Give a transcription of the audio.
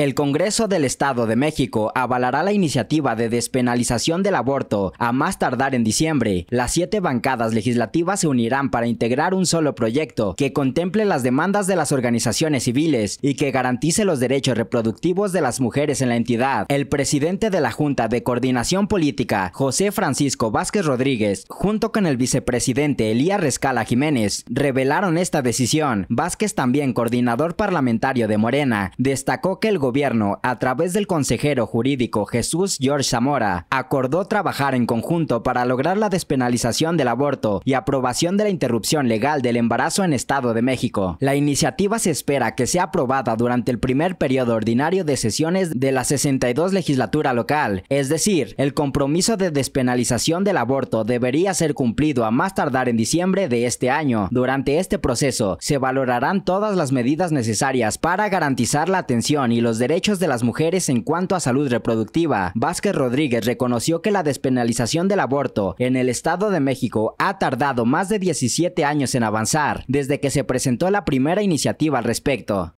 El Congreso del Estado de México avalará la iniciativa de despenalización del aborto a más tardar en diciembre. Las siete bancadas legislativas se unirán para integrar un solo proyecto que contemple las demandas de las organizaciones civiles y que garantice los derechos reproductivos de las mujeres en la entidad. El presidente de la Junta de Coordinación Política, José Francisco Vázquez Rodríguez, junto con el vicepresidente Elías Rescala Jiménez, revelaron esta decisión. Vázquez, también coordinador parlamentario de Morena, destacó que el gobierno gobierno, a través del consejero jurídico Jesús George Zamora, acordó trabajar en conjunto para lograr la despenalización del aborto y aprobación de la interrupción legal del embarazo en Estado de México. La iniciativa se espera que sea aprobada durante el primer periodo ordinario de sesiones de la 62 legislatura local, es decir, el compromiso de despenalización del aborto debería ser cumplido a más tardar en diciembre de este año. Durante este proceso, se valorarán todas las medidas necesarias para garantizar la atención y los derechos de las mujeres en cuanto a salud reproductiva, Vázquez Rodríguez reconoció que la despenalización del aborto en el Estado de México ha tardado más de 17 años en avanzar, desde que se presentó la primera iniciativa al respecto.